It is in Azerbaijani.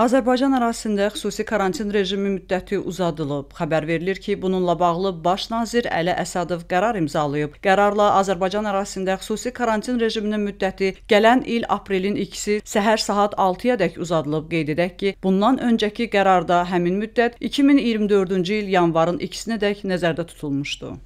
Azərbaycan ərazisində xüsusi karantin rejimi müddəti uzadılıb. Xəbər verilir ki, bununla bağlı baş nazir Əli Əsədov qərar imzalayıb. Qərarla Azərbaycan ərazisində xüsusi karantin rejiminin müddəti gələn il aprelin 2-si səhər saat 6-yadək uzadılıb. Qeyd edək ki, bundan öncəki qərarda həmin müddət 2024-cü il yanvarın 2-sinədək nəzərdə tutulmuşdu.